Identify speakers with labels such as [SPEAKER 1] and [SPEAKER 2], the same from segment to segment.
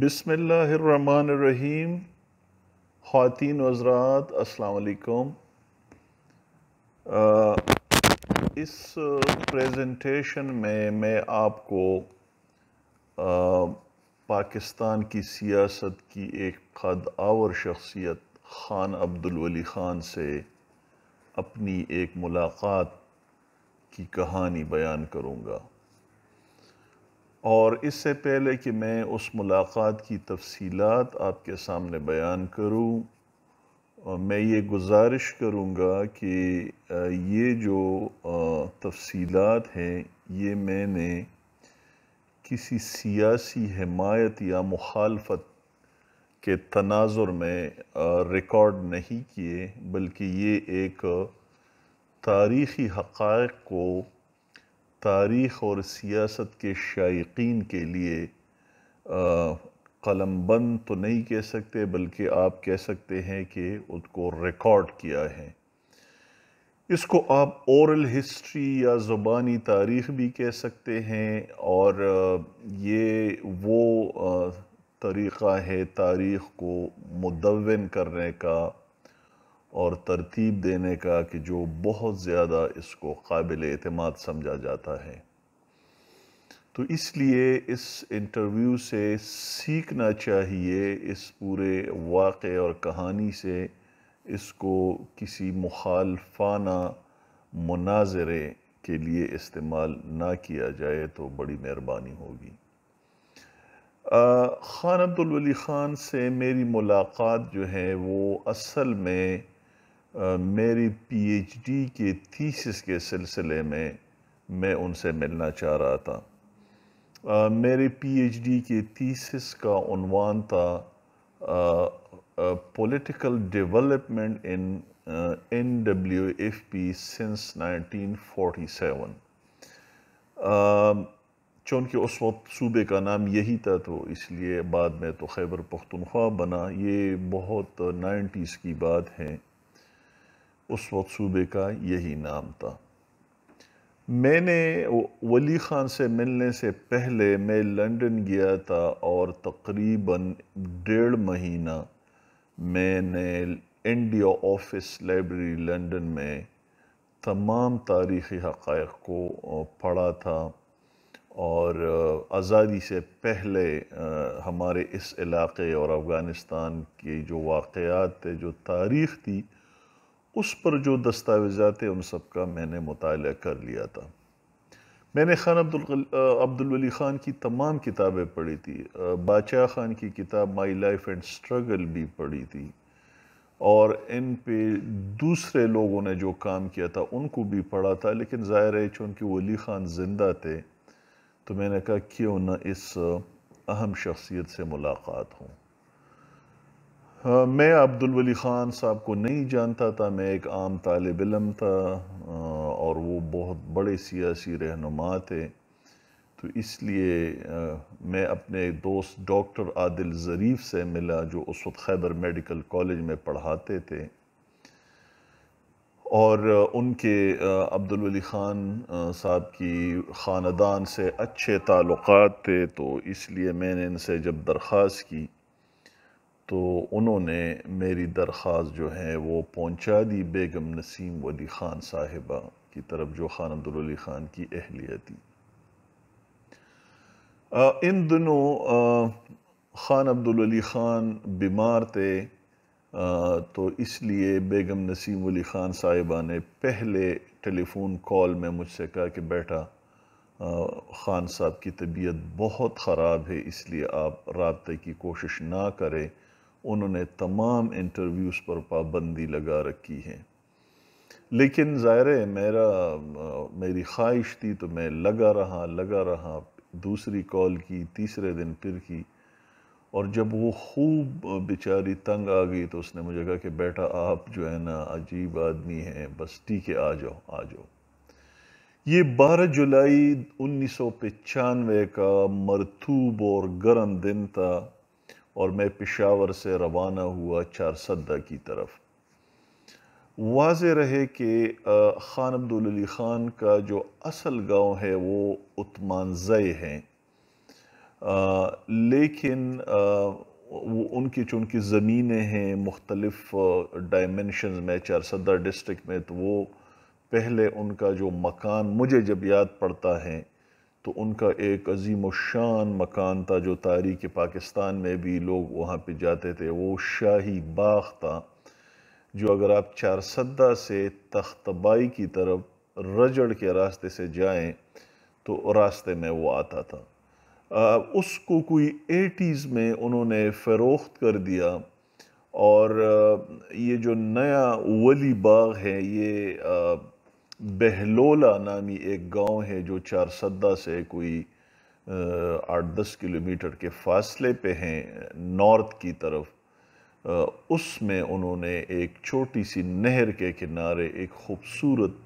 [SPEAKER 1] बिसमीम ख़वान वज़रात असलकुम इस प्रेजेंटेशन में मैं आपको आ, पाकिस्तान की सियासत की एक खद आवर शख्सियत ख़ान अब्दुलवली ख़ान से अपनी एक मुलाकात की कहानी बयान करूँगा और इससे पहले कि मैं उस मुलाकात की तफसीलात आपके सामने बयान करूं और मैं ये गुजारिश करूंगा कि ये जो तफसीलात हैं ये मैंने किसी सियासी हमायत या मुखालफत के तनाजुर में रिकॉर्ड नहीं किए बल्कि ये एक तारीख़ी हक़ को तारीख़ और सियासत के शायकीन के लिए क़लम बंद तो नहीं कह सकते बल्कि आप कह सकते हैं कि उसको रिकॉर्ड किया है इसको आप औरल हिस्ट्री या ज़ुबानी तारीख़ भी कह सकते हैं और ये वो तरीक़ा है तारीख़ को मुदवन करने का और तरतीब देने का कि जो बहुत ज़्यादा इसको काबिल अतमाद समझा जाता है तो इसलिए इस इंटरव्यू से सीखना चाहिए इस पूरे वाक़ और कहानी से इसको किसी मुखालफाना मुनाजरे के लिए इस्तेमाल ना किया जाए तो बड़ी मेहरबानी होगी ख़ान अब्दुलवली ख़ान से मेरी मुलाकात जो है वो असल में मेरी पीएचडी के थीसिस के सिलसिले में मैं उनसे मिलना चाह रहा था आ, मेरे पीएचडी के थीसिस का उनवान था political development in N W F P since 1947 चूँकि उस वक्त सूबे का नाम यही था तो इसलिए बाद में तो खैबर पख्तनख्वा बना ये बहुत नाइन्टीज़ की बात है उस वक्त सूबे का यही नाम था मैंने वली ख़ान से मिलने से पहले मैं लंदन गया था और तकरीबन डेढ़ महीना मैंने इंडिया ऑफिस लाइब्रेरी लंदन में तमाम तारीख़ी हक़ को पढ़ा था और आज़ादी से पहले हमारे इस इलाके और अफ़गानिस्तान के जो वाक़ात थे जो तारीख़ थी उस पर जो दस्तावेज़ा थे उन सब का मैंने मुताल कर लिया था मैंने खान अब्दुल अब्दुलवली ख़ान की तमाम किताबें पढ़ी थी बादशाह ख़ान की किताब माई लाइफ एंड स्ट्रगल भी पढ़ी थी और इन पे दूसरे लोगों ने जो काम किया था उनको भी पढ़ा था लेकिन ज़ाहिर है चूँकि वली ख़ान ज़िंदा थे तो मैंने कहा क्यों ना इस अहम शख्सियत से मुलाकात हों आ, हाँ, मैं अब्दुल वली ख़ान साहब को नहीं जानता था मैं एक आम तालब इलम था आ, और वो बहुत बड़े सियासी रहनुमा थे तो इसलिए आ, मैं अपने दोस्त डॉक्टर आदिल ज़रीफ से मिला जो उस वक्त खैबर मेडिकल कॉलेज में पढ़ाते थे और उनके अब्दुल वली ख़ान साहब की ख़ानदान से अच्छे ताल्लुक़ात थे तो इसलिए मैंने इनसे जब दरख्वास्त की तो उन्होंने मेरी दरख्वास्त जो है वो पहुँचा दी बेगम नसीम वली ख़ान साहिबा की तरफ जो ख़ान अब्दुल ख़ान की अहलिया थी आ, इन दिनों ख़ान अब्दुल ख़ान बीमार थे आ, तो इसलिए बेगम नसीम वली ख़ान साहिबा ने पहले टेलीफ़ोन कॉल में मुझसे कहा कि बेटा ख़ान साहब की तबीयत बहुत ख़राब है इसलिए आप रबते की कोशिश ना करें उन्होंने तमाम इंटरव्यूज़ पर पाबंदी लगा रखी है लेकिन ज़ाहिर है मेरा मेरी ख्वाहिश थी तो मैं लगा रहा लगा रहा दूसरी कॉल की तीसरे दिन फिर की और जब वो खूब बेचारी तंग आ गई तो उसने मुझे कहा कि बेटा आप जो है ना अजीब आदमी हैं बस ठीक है आ जाओ आ जाओ ये 12 जुलाई उन्नीस का मरतूब और गर्म दिन था और मैं पिशावर से रवाना हुआ सद्दा की तरफ वाज रहे कि ख़ान अब्दुल ख़ान का जो असल गांव है वो ज़य है लेकिन आ, वो उनकी चूँकि ज़मीनें हैं मुख्तलफ़ डायमेंशन में चारसदा डिस्ट्रिक्ट में तो वो पहले उनका जो मकान मुझे जब याद पड़ता है तो उनका एक अजीम शान मकान था जो तारीख पाकिस्तान में भी लोग वहाँ पर जाते थे वो शाही बाग था जो अगर आप चार सद्दा से तख्तबाई की तरफ रजड़ के रास्ते से जाएँ तो रास्ते में वो आता था आ, उसको कोई एटीज़ में उन्होंने फ़रोख्त कर दिया और ये जो नया वली बाग है ये आ, बहलोला नामी एक गांव है जो चार सद्दा से कोई आठ दस किलोमीटर के फासले पे हैं नॉर्थ की तरफ उसमें उन्होंने एक छोटी सी नहर के किनारे एक खूबसूरत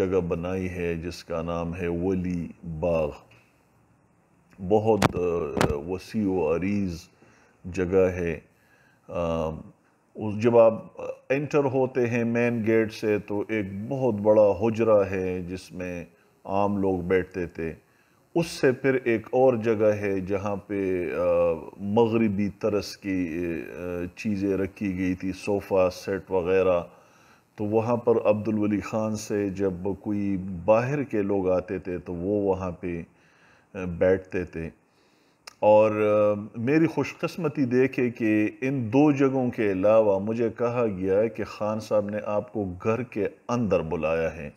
[SPEAKER 1] जगह बनाई है जिसका नाम है वली बाग बहुत वसी व अरीज़ जगह है उस जब आप एंटर होते हैं मेन गेट से तो एक बहुत बड़ा हुजरा है जिसमें आम लोग बैठते थे उससे फिर एक और जगह है जहाँ पे मगरबी तरस की चीज़ें रखी गई थी सोफ़ा सेट वग़ैरह तो वहाँ पर अब्दुल वली ख़ान से जब कोई बाहर के लोग आते थे तो वो वहाँ पे बैठते थे और मेरी खुशकस्मती देखे कि इन दो जगहों के अलावा मुझे कहा गया है कि ख़ान साहब ने आपको घर के अंदर बुलाया है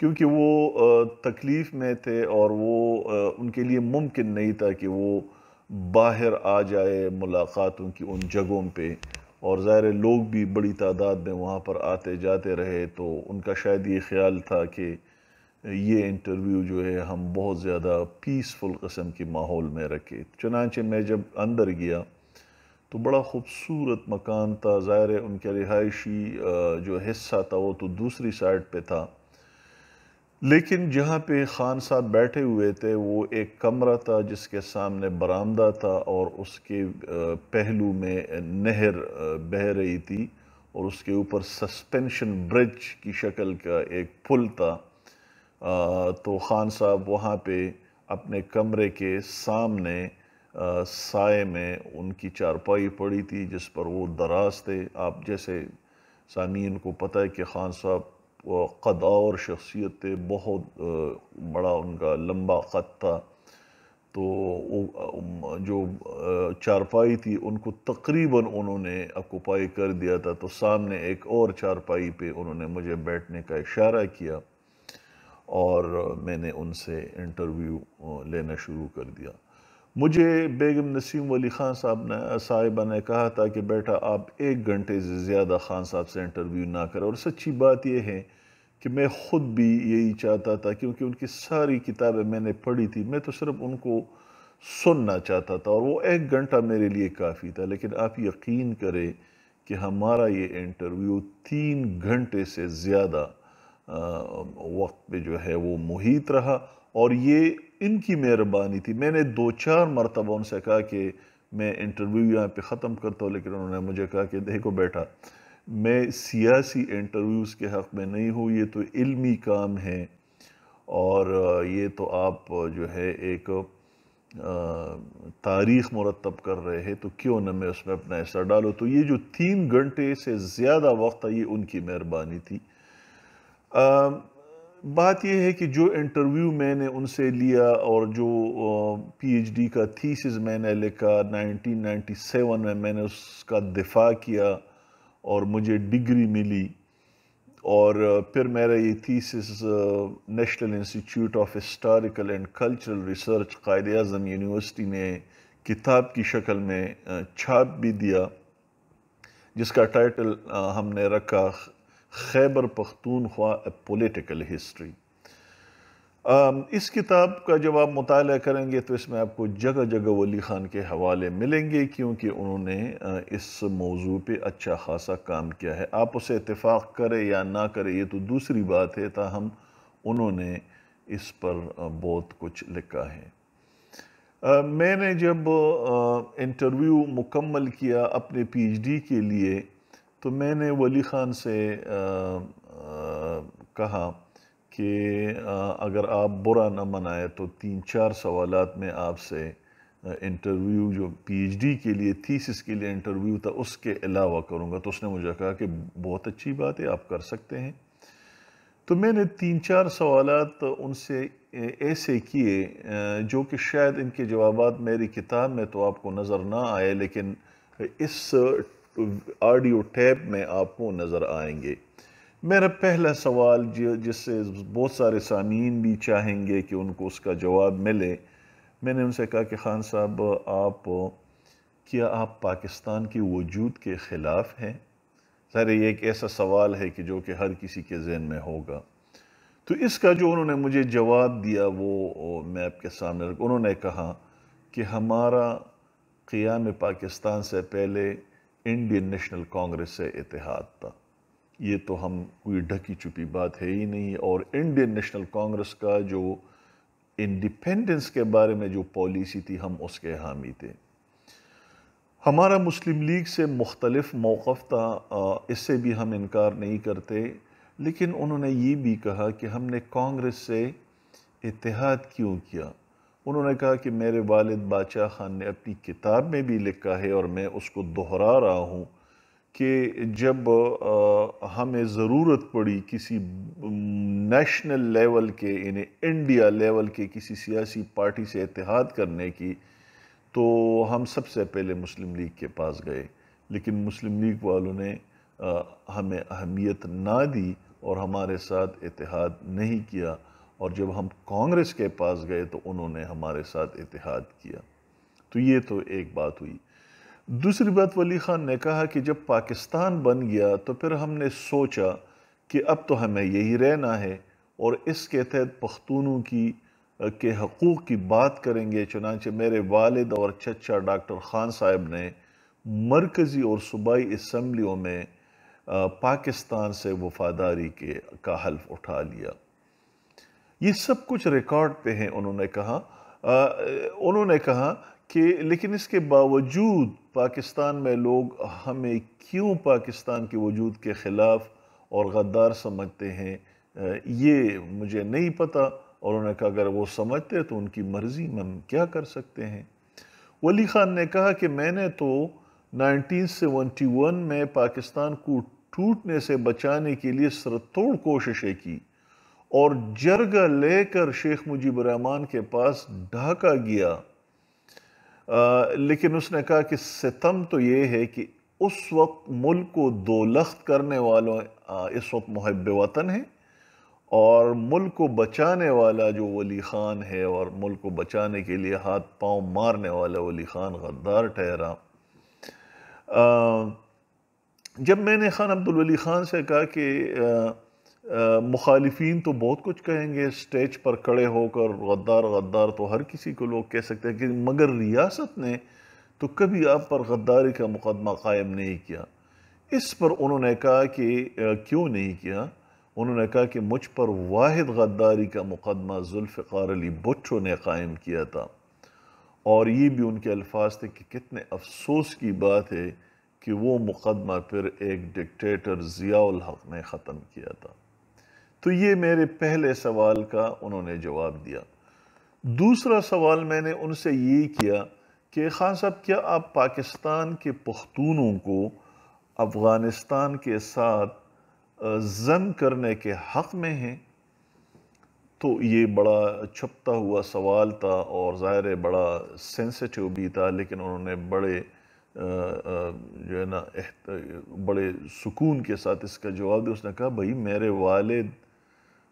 [SPEAKER 1] क्योंकि वो तकलीफ़ में थे और वो उनके लिए मुमकिन नहीं था कि वो बाहर आ जाए मुलाकातों की उन जगहों पे और ज़ाहिर लोग भी बड़ी तादाद में वहाँ पर आते जाते रहे तो उनका शायद ये ख्याल था कि ये इंटरव्यू जो है हम बहुत ज़्यादा पीसफुल कस्म के माहौल में रखे चनानचे मैं जब अंदर गया तो बड़ा खूबसूरत मकान था ज़ाहिर है उनका रिहायशी जो हिस्सा था वो तो दूसरी साइड पे था लेकिन जहाँ पे ख़ान साहब बैठे हुए थे वो एक कमरा था जिसके सामने बरामदा था और उसके पहलू में नहर बह रही थी और उसके ऊपर सस्पेंशन ब्रिज की शक्ल का एक पुल था तो ख़ान साहब वहाँ पे अपने कमरे के सामने साय में उनकी चारपाई पड़ी थी जिस पर वो दराज थे आप जैसे सामीन को पता है कि ख़ान साहब कद और शख्सियत थे बहुत बड़ा उनका लंबा ख़त था तो जो चारपाई थी उनको तकरीबन उन्होंने अकोपाई कर दिया था तो सामने एक और चारपाई पे उन्होंने मुझे बैठने का इशारा किया और मैंने उनसे इंटरव्यू लेना शुरू कर दिया मुझे बेगम नसीम वली ख़ान साहब ने साहिबा ने कहा था कि बेटा आप एक घंटे से ज़्यादा ख़ान साहब से इंटरव्यू ना करें और सच्ची बात यह है कि मैं ख़ुद भी यही चाहता था क्योंकि उनकी सारी किताबें मैंने पढ़ी थी मैं तो सिर्फ उनको सुनना चाहता था और वो एक घंटा मेरे लिए काफ़ी था लेकिन आप यकीन करें कि हमारा ये इंटरव्यू तीन घंटे से ज़्यादा वक्त पे जो है वो मुहित रहा और ये इनकी मेहरबानी थी मैंने दो चार मरतबा उनसे कहा कि मैं इंटरव्यू यहाँ पे ख़त्म करता हूँ लेकिन उन्होंने मुझे कहा कि देखो बेटा मैं सियासी इंटरव्यूज़ के हक़ में नहीं हूँ ये तो इल्मी काम है और ये तो आप जो है एक तारीख मुरतब कर रहे हैं तो क्यों ना मैं उसमें अपना हिस्सा डालूँ तो ये जो तीन घंटे से ज़्यादा वक्त था ये उनकी मेहरबानी थी बात यह है कि जो इंटरव्यू मैंने उनसे लिया और जो पीएचडी का थीसिस मैंने लिखा 1997 में मैंने उसका दिफा किया और मुझे डिग्री मिली और फिर मेरा ये thesis national institute of historical and cultural research Quaid Azam university ने किताब की शक्ल में छाप भी दिया जिसका टाइटल हमने रखा खैबर पख्तूनख्वा पोलिटिकल हिस्ट्री इस किताब का जब आप मुताल करेंगे तो इसमें आपको जगह जगह वली ख़ान के हवाले मिलेंगे क्योंकि उन्होंने इस मौजू पर अच्छा खासा काम किया है आप उसे इतफ़ाक़ करें या ना करें ये तो दूसरी बात है ताहम उन्होंने इस पर बहुत कुछ लिखा है मैंने जब इंटरव्यू मुकम्मल किया अपने डी के लिए तो मैंने वली ख़ान से आ, आ, कहा कि अगर आप बुरा न मनाए तो तीन चार सवाल में आपसे इंटरव्यू जो पीएचडी के लिए थीसिस के लिए इंटरव्यू था उसके अलावा करूँगा तो उसने मुझे कहा कि बहुत अच्छी बात है आप कर सकते हैं तो मैंने तीन चार सवाल उनसे ऐसे किए जो कि शायद इनके जवाब मेरी किताब में तो आपको नज़र ना आए लेकिन इस ऑडियो टैप में आपको नज़र आएंगे मेरा पहला सवाल जिससे बहुत सारे सामीन भी चाहेंगे कि उनको उसका जवाब मिले मैंने उनसे कहा कि खान साहब आप क्या आप पाकिस्तान की वजूद के ख़िलाफ़ हैं सर ये एक ऐसा सवाल है कि जो कि हर किसी के जहन में होगा तो इसका जो उन्होंने मुझे जवाब दिया वो मैं आपके सामने उन्होंने कहा कि हमारा क़ियाम पाकिस्तान से पहले इंडियन नेशनल कांग्रेस से इतिहाद था ये तो हम कोई ढकी छुपी बात है ही नहीं और इंडियन नेशनल कांग्रेस का जो इंडिपेंडेंस के बारे में जो पॉलिसी थी हम उसके हामी थे हमारा मुस्लिम लीग से मुख्तलफ मौक़ था इससे भी हम इनकार नहीं करते लेकिन उन्होंने ये भी कहा कि हमने कांग्रेस से इतिहाद क्यों किया उन्होंने कहा कि मेरे वालिद बादशाह ख़ान ने अपनी किताब में भी लिखा है और मैं उसको दोहरा रहा हूँ कि जब हमें ज़रूरत पड़ी किसी नेशनल लेवल के यानी इंडिया लेवल के किसी सियासी पार्टी से इतिहाद करने की तो हम सबसे पहले मुस्लिम लीग के पास गए लेकिन मुस्लिम लीग वालों ने हमें अहमियत ना दी और हमारे साथ इतिहाद नहीं किया और जब हम कांग्रेस के पास गए तो उन्होंने हमारे साथ इतिहाद किया तो ये तो एक बात हुई दूसरी बात वली ख़ान ने कहा कि जब पाकिस्तान बन गया तो फिर हमने सोचा कि अब तो हमें यही रहना है और इसके तहत पख्तूनों की के हकूक़ की बात करेंगे चुनाचे मेरे वालद और चचा डॉक्टर ख़ान साहब ने मरकज़ी और सूबाई इसम्बलियों में पाकिस्तान से वफादारी के का हल्फ उठा लिया ये सब कुछ रिकॉर्ड पे है उन्होंने कहा आ, उन्होंने कहा कि लेकिन इसके बावजूद पाकिस्तान में लोग हमें क्यों पाकिस्तान के वजूद के ख़िलाफ़ और गद्दार समझते हैं ये मुझे नहीं पता और उन्होंने कहा अगर वो समझते तो उनकी मर्ज़ी में हम क्या कर सकते हैं वली ख़ान ने कहा कि मैंने तो 1971 में पाकिस्तान को टूटने से बचाने के लिए सरतोड़ कोशिशें की और जरगा लेकर शेख मुजीब रहमान के पास ढाका गया आ, लेकिन उसने कहा कि सितम तो ये है कि उस वक्त मुल्क को दो लख्त करने वालों आ, इस वक्त महब वतन है और मुल्क को बचाने वाला जो वली ख़ान है और मुल्क को बचाने के लिए हाथ पांव मारने वाला वली ख़ान गद्दार ठहरा जब मैंने खान अब्दुल वली ख़ान से कहा कि आ, मुखालफन तो बहुत कुछ कहेंगे स्टेज पर खड़े होकर गद्दार गद्दार तो हर किसी को लोग कह सकते हैं कि मगर रियासत ने तो कभी आप पर गद्दारी का मुकदमा कायम नहीं किया इस पर उन्होंने कहा कि क्यों नहीं किया उन्होंने कहा कि मुझ पर वाहिद गद्दारी का मुकदमा जुल्फ़ार अली बुट्टो ने कायम किया था और ये भी उनके अल्फाज थे कि कितने अफसोस की बात है कि वो मुकदमा फिर एक डिक्टेटर ज़ियाल हक ने ख़त्म किया था तो ये मेरे पहले सवाल का उन्होंने जवाब दिया दूसरा सवाल मैंने उनसे ये किया कि खान साहब क्या आप पाकिस्तान के पख्तूनों को अफ़गानिस्तान के साथ जन करने के हक़ में हैं तो ये बड़ा छुपता हुआ सवाल था और ज़ाहिर बड़ा सेंसिटिव भी था लेकिन उन्होंने बड़े जो है ना बड़े सुकून के साथ इसका जवाब दिया उसने कहा भाई मेरे वालिद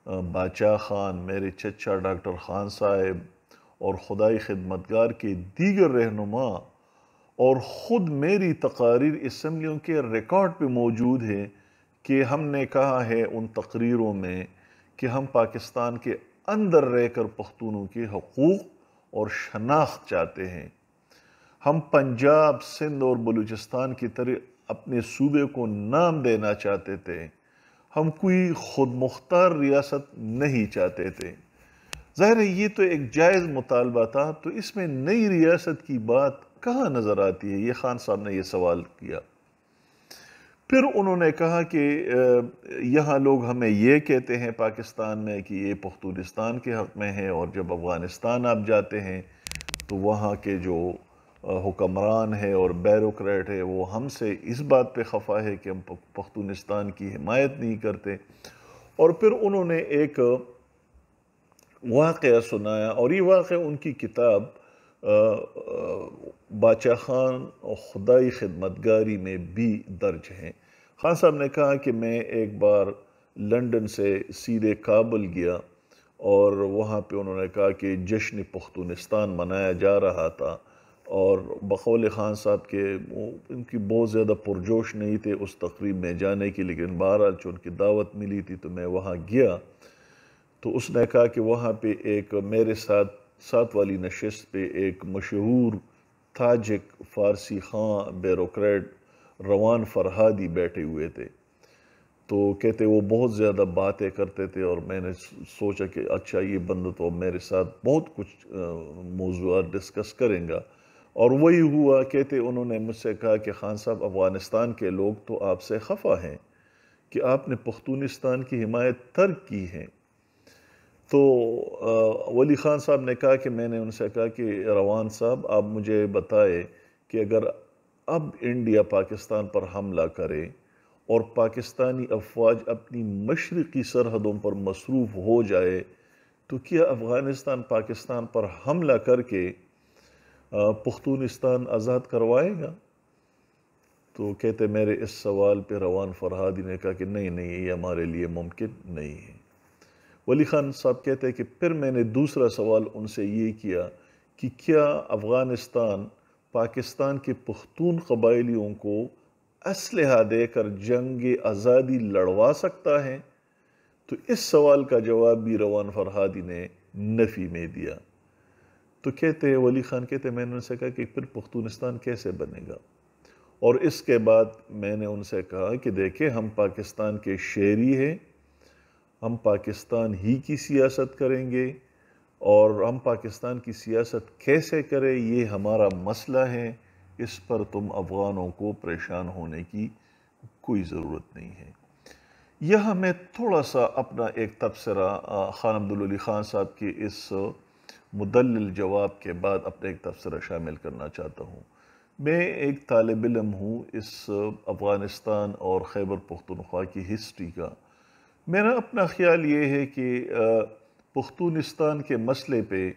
[SPEAKER 1] बादशाह ख़ान मेरे चचा डॉक्टर ख़ान साहब और खुदाई खिदमतगार के दीगर रहनुमा और ख़ुद मेरी तकारीर इसम्बलियों के रिकॉर्ड पर मौजूद है कि हमने कहा है उन तकरीरों में कि हम पाकिस्तान के अंदर रहकर पख्तूनों के हकूक़ और शनाख्त चाहते हैं हम पंजाब सिंध और बलूचिस्तान की तरह अपने सूबे को नाम देना चाहते थे हम कोई ख़ुद मुख्तार रियासत नहीं चाहते थे ज़ाहिर है ये तो एक जायज़ मुतालबा था तो इसमें नई रियासत की बात कहाँ नज़र आती है ये ख़ान साहब ने ये सवाल किया फिर उन्होंने कहा कि यहाँ लोग हमें ये कहते हैं पाकिस्तान में कि ये पख्तूनिस्तान के हक़ में है और जब अफ़गानिस्तान आप जाते हैं तो वहाँ के जो हुक्मरान है और बैरोक्रेट है वो हमसे इस बात पे खफा है कि हम पख्तूनिस्तान की हिमायत नहीं करते और फिर उन्होंने एक वाक़ सुनाया और ये वाक़ उनकी किताब बादशाह खान और खुदाई खिदमतगारी में भी दर्ज हैं खान साहब ने कहा कि मैं एक बार लंदन से सीधे काबुल गया और वहाँ पे उन्होंने कहा कि जश्न पख्तूनिस्तान मनाया जा रहा था और बकौल ख़ान साहब के उनकी बहुत ज़्यादा पुरजोश नहीं थे उस तकरीब में जाने की लेकिन बहरहाल उनकी दावत मिली थी तो मैं वहाँ गया तो उसने कहा कि वहाँ पर एक मेरे साथ साथ वाली नशस्त पे एक मशहूर ताजिक फ़ारसी खां बेरोक्रेट रवान फरहादी बैठे हुए थे तो कहते वो बहुत ज़्यादा बातें करते थे और मैंने सोचा कि अच्छा ये बंद तो मेरे साथ बहुत कुछ मौजूद डिस्कस करेंगा और वही हुआ कहते उन्होंने मुझसे कहा कि खान साहब अफ़गानिस्तान के लोग तो आपसे खफा हैं कि आपने पख्तूनिस्तान की हिमायत तर्क की है तो वली ख़ान साहब ने कहा कि मैंने उनसे कहा कि रवान साहब आप मुझे बताए कि अगर अब इंडिया पाकिस्तान पर हमला करे और पाकिस्तानी अफवाज अपनी मशरक़ी सरहदों पर मसरूफ़ हो जाए तो क्या अफ़गानिस्तान पाकिस्तान पर हमला करके पुख्तूनिस्तान आज़ाद करवाएगा तो कहते मेरे इस सवाल पे रवान फरहादी ने कहा कि नहीं नहीं ये हमारे लिए मुमकिन नहीं है वली ख़ान साहब कहते हैं कि फिर मैंने दूसरा सवाल उनसे ये किया कि क्या अफ़गानिस्तान पाकिस्तान के पुख्तून कबायलियों को इसलहा देकर जंग आज़ादी लड़वा सकता है तो इस सवाल का जवाब भी रवान फरहादी ने नफ़ी में दिया तो कहते वली ख़ान कहते मैंने उनसे कहा कि फिर पुख्तूनिस्तान कैसे बनेगा और इसके बाद मैंने उनसे कहा कि देखे हम पाकिस्तान के शेरी हैं हम पाकिस्तान ही की सियासत करेंगे और हम पाकिस्तान की सियासत कैसे करें ये हमारा मसला है इस पर तुम अफ़गानों को परेशान होने की कोई ज़रूरत नहीं है यह मैं थोड़ा सा अपना एक तबसरा ख़ान अब्दुल खान साहब के इस मुदल जवाब के बाद अपने एक तबसरा शामिल करना चाहता हूँ मैं एक तालब इलम हूँ इस अफ़गानिस्तान और खैबर पख्तनख्वा की हिस्ट्री का मेरा अपना ख्याल ये है कि पुख्तनिस्तान के मसले पर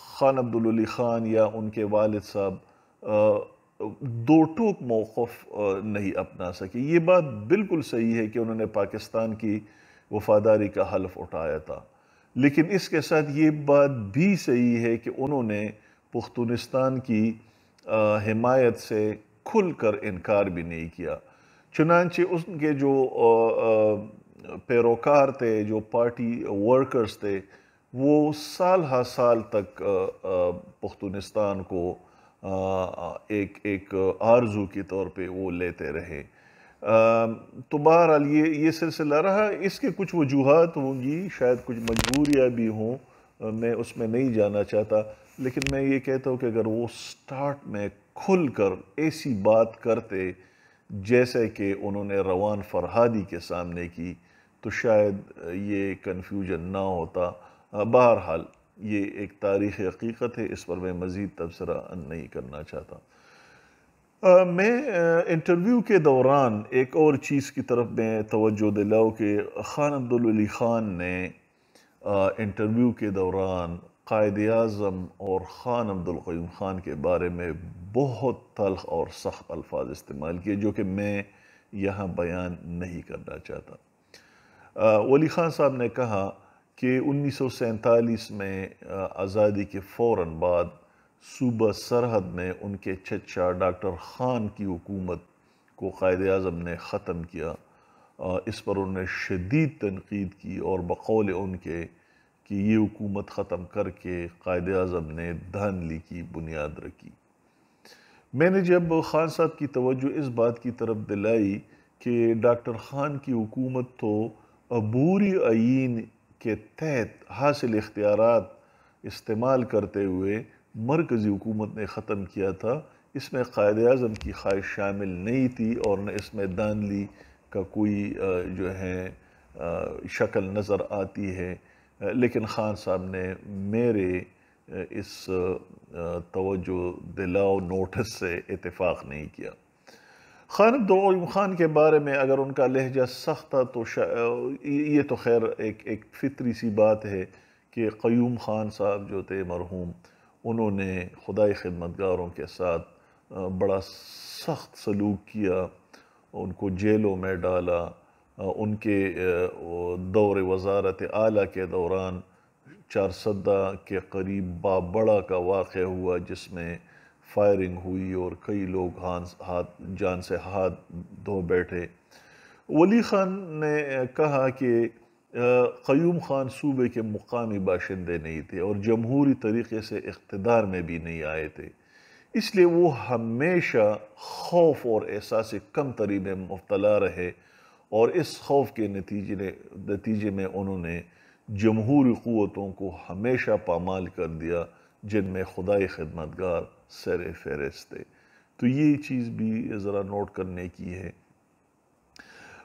[SPEAKER 1] ख़ान अब्दुल ख़ान या उनके वाल साहब दो टोक मौक़ नहीं अपना सके ये बात बिल्कुल सही है कि उन्होंने पाकिस्तान की वफादारी का हल्फ उठाया था लेकिन इसके साथ ये बात भी सही है कि उन्होंने पुख्तनिस्तान की आ, हिमायत से खुल कर इनकार भी नहीं किया चुनानचे उनके जो पैरोकार थे जो पार्टी वर्कर्स थे वो साल हा साल तक पुख्तनिस्तान को आ, एक एक आरजू के तौर पे वो लेते रहे तो बहरहाल ये ये सिलसिला रहा इसके कुछ वजूहत होंगी शायद कुछ मजबूरियाँ भी हों मैं उसमें नहीं जाना चाहता लेकिन मैं ये कहता हूँ कि अगर वो स्टार्ट में खुल कर ऐसी बात करते जैसे कि उन्होंने रवान फरहादी के सामने की तो शायद ये कन्फ्यूजन ना होता बहरहाल ये एक तारीख़ हकीकत है इस पर मैं मज़ीद तबसरा नहीं करना चाहता मैं इंटरव्यू के दौरान एक और चीज़ की तरफ मैं तोज्जो दिलाऊँ कि ख़ान अब्दुल ख़ान ने इंटरव्यू के दौरान कायद अज़म और ख़ान अब्दुल्यूम ख़ान के बारे में बहुत तलख और सख्त अल्फाज इस्तेमाल किए जो कि मैं यहाँ बयान नहीं करना चाहता वली ख़ान साहब ने कहा कि उन्नीस में आज़ादी के फ़ौर बाद सूबा सरहद में उनके चचा डॉक्टर ख़ान की हुकूमत को कायद अजम ने ख़त्म किया इस पर उन्होंने शदीद तनकीद की और बकौल उनके कि ये हुकूमत ख़त्म करके कायद अजम ने धानली की बुनियाद रखी मैंने जब ख़ान साहब की तवज्जो इस बात की तरफ दिलाई कि डॉक्टर ख़ान की हुकूमत तो अबूरी आइन के तहत हासिल इख्तियार इस्तेमाल करते हुए मरकज़ी हुकूमत ने ख़त्म किया था इसमें कायद अजम की ख्वाहिश शामिल नहीं थी और न इसमें दानली का कोई जो है शक्ल नज़र आती है लेकिन ख़ान साहब ने मेरे इस तोज्जो दिलाओ नोटिस से इतफ़ाक़ नहीं किया खान अब्दुल ख़ान के बारे में अगर उनका लहजा सख्त था तो ये तो खैर एक एक फितरी सी बात है कि क्यूम ख़ान साहब जो थे मरहूम उन्होंने खुदाई खिदमतगारों के साथ बड़ा सख्त सलूक किया उनको जेलों में डाला उनके दौर वजारत आला के दौरान चार सदा के करीब बाबड़ा का वाक़ हुआ जिसमें फायरिंग हुई और कई लोग हाथ जान से हाथ धो बैठे वली ख़ान ने कहा कि क़यूम ख़ान सूबे के मुकामी बाशिंदे नहीं थे और जमहूरी तरीके से इकतदार में भी नहीं आए थे इसलिए वो हमेशा खौफ और एहसास कम तरी में मुबतला रहे और इस खौफ के नतीजे ने नतीजे में उन्होंने जमहूरी क़वतों को हमेशा पामाल कर दिया जिनमें खुदाई खदमतगार सर फहरस्त थे तो ये चीज़ भी ज़रा नोट करने की है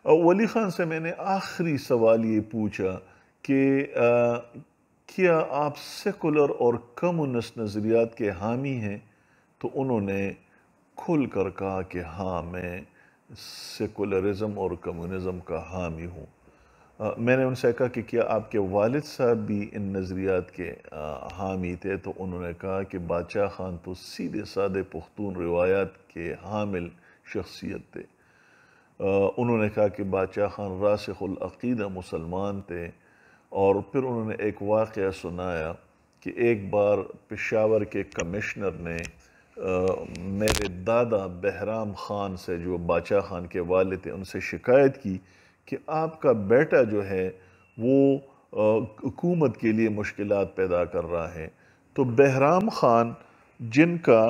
[SPEAKER 1] वली ख़ान से मैंने आखिरी सवाल ये पूछा कि क्या आप सेकुलर और कम्युनिस्ट नज़रियात के हामी हैं तो उन्होंने खुल कर कहा कि हाँ मैं सेकुलरिज्म और कम्युनिज्म का हामी हूँ मैंने उनसे कहा कि क्या आपके वालिद साहब भी इन नज़रियात के हामी थे तो उन्होंने कहा कि बादशाह ख़ान तो सीधे सादे पुख्तून रिवायात के हामिल शख्सियत थे उन्होंने कहा कि बादशाह खान रासदा मुसलमान थे और फिर उन्होंने एक वाक़ सुनाया कि एक बार पेशावर के कमिश्नर ने आ, मेरे दादा बहराम ख़ान से जो बादशाह ख़ान के वाले थे उनसे शिकायत की कि आपका बेटा जो है वो हुकूमत के लिए मुश्किल पैदा कर रहा है तो बहराम ख़ान जिनका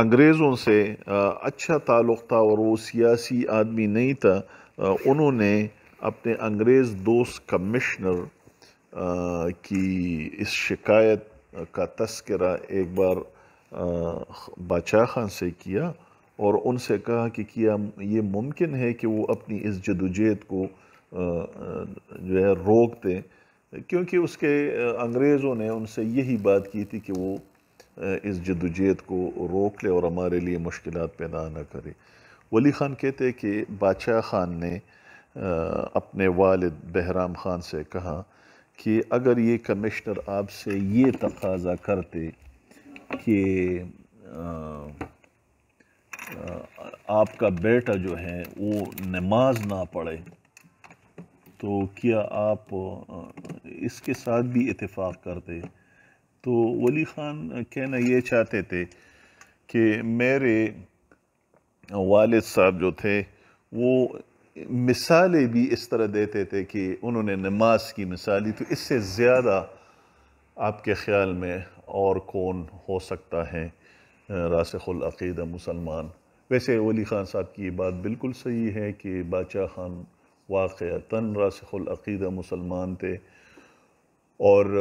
[SPEAKER 1] अंग्रेज़ों से अच्छा ताल्लुक़ था और वो सियासी आदमी नहीं था उन्होंने अपने अंग्रेज़ दोस्त कमिश्नर की इस शिकायत का तस्करा एक बार बादशाह खान से किया और उनसे कहा कि क्या ये मुमकिन है कि वो अपनी इस जदोजहद को जो है रोक दें क्योंकि उसके अंग्रेज़ों ने उनसे यही बात की थी कि वो इस जदोजहद को रोक ले और हमारे लिए मुश्किल पैदा न करे वली ख़ान कहते कि बादशाह ख़ान ने अपने वालद बहराम ख़ान से कहा कि अगर ये कमिश्नर आपसे ये तकाजा करते कि आपका बेटा जो है वो नमाज ना पढ़े तो क्या आप इसके साथ भी इतफ़ाक़ करते तो वली ख़ान कहना ये चाहते थे कि मेरे वालद साहब जो थे वो मिसालें भी इस तरह देते थे कि उन्होंने नमाज की मिसाल तो इससे ज़्यादा आपके ख़्याल में और कौन हो सकता है रासख़ुलअक़ीद मुसलमान वैसे वली ख़ान साहब की ये बात बिल्कुल सही है कि बादशाह खान वाक़ता रासख़ुलअक़ीद मुसलमान थे और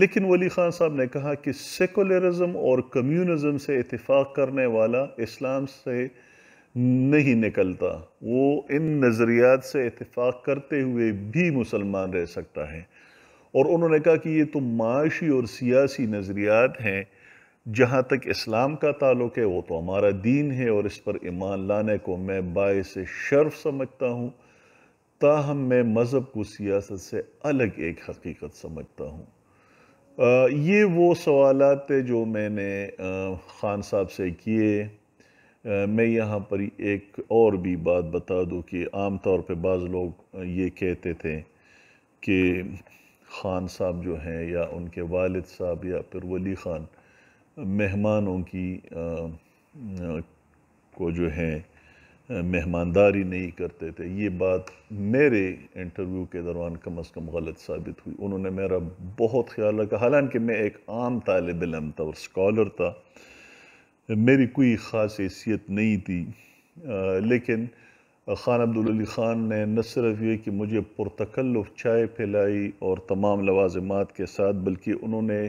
[SPEAKER 1] लेकिन वली ख़ान साहब ने कहा कि सेकुलरिज्म और कम्यूनिज़म से इतफ़ाक़ करने वाला इस्लाम से नहीं निकलता वो इन नज़रियात से इतफ़ाक़ करते हुए भी मुसलमान रह सकता है और उन्होंने कहा कि ये तो माशी और सियासी नज़रियात हैं जहाँ तक इस्लाम का ताल्लुक है वो तो हमारा दीन है और इस पर ईमान लाने को मैं बायस शर्फ समझता हूँ ताहम मैं मज़हब को सियासत से अलग एक हकीकत समझता हूँ ये वो सवाल थे जो मैंने ख़ान साहब से किए मैं यहाँ पर एक और भी बात बता दूँ कि आम तौर पर बाज़ लोग ये कहते थे कि ख़ान साहब जो हैं या उनके वालिद साहब या फिर वली ख़ान मेहमानों की आ, आ, को जो है मेहमानदारी नहीं करते थे ये बात मेरे इंटरव्यू के दौरान कम अज़ कम गलत साबित हुई उन्होंने मेरा बहुत ख्याल रखा हालांकि मैं एक आम तालब इलम था और स्कॉलर था मेरी कोई ख़ास हैसियत नहीं थी आ, लेकिन ख़ान अब्दुल ख़ान ने न सिर्फ ये कि मुझे पुरतकल्लफ चाय फैलाई और तमाम लवाजमत के साथ बल्कि उन्होंने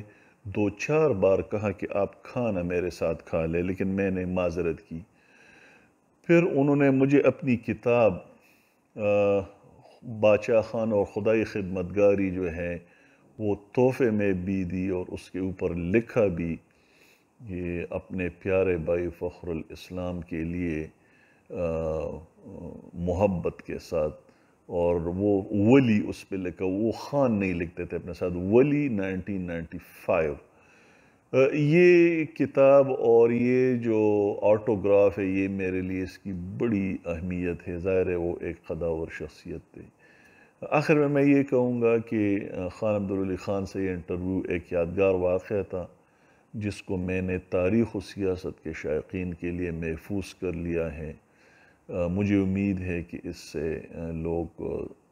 [SPEAKER 1] दो चार बार कहा कि आप खाना मेरे साथ खा लें लेकिन मैंने माजरत की फिर उन्होंने मुझे अपनी किताब बादशाह खान और खुदाई खिदमतगारी जो है वो तोहफे में भी दी और उसके ऊपर लिखा भी ये अपने प्यारे भाई फ़खरुल इस्लाम के लिए मोहब्बत के साथ और वो वली उस पर लिखा वो ख़ान नहीं लिखते थे अपने साथ वली 1995 ये किताब और ये जो ऑटोग्राफ है ये मेरे लिए इसकी बड़ी अहमियत है ज़ाहिर है वो एक और शख्सियत थी आखिर में मैं ये कहूँगा कि ख़ान अब्दुल ख़ान से ये इंटरव्यू एक यादगार वाक़ था जिसको मैंने तारीख़ व सियासत के शायकीन के लिए महफूज कर लिया है मुझे उम्मीद है कि इससे लोग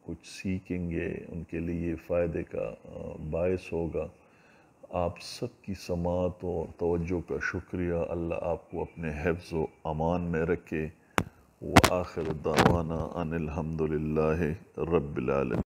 [SPEAKER 1] कुछ सीखेंगे उनके लिए फ़ायदे का बायस होगा आप सब की समात और तोज्जो का शुक्रिया अल्लाह आपको अपने हफ्ज़ अमान में रखे व आखिर दावाना अनिलहमदिल्ला रबालम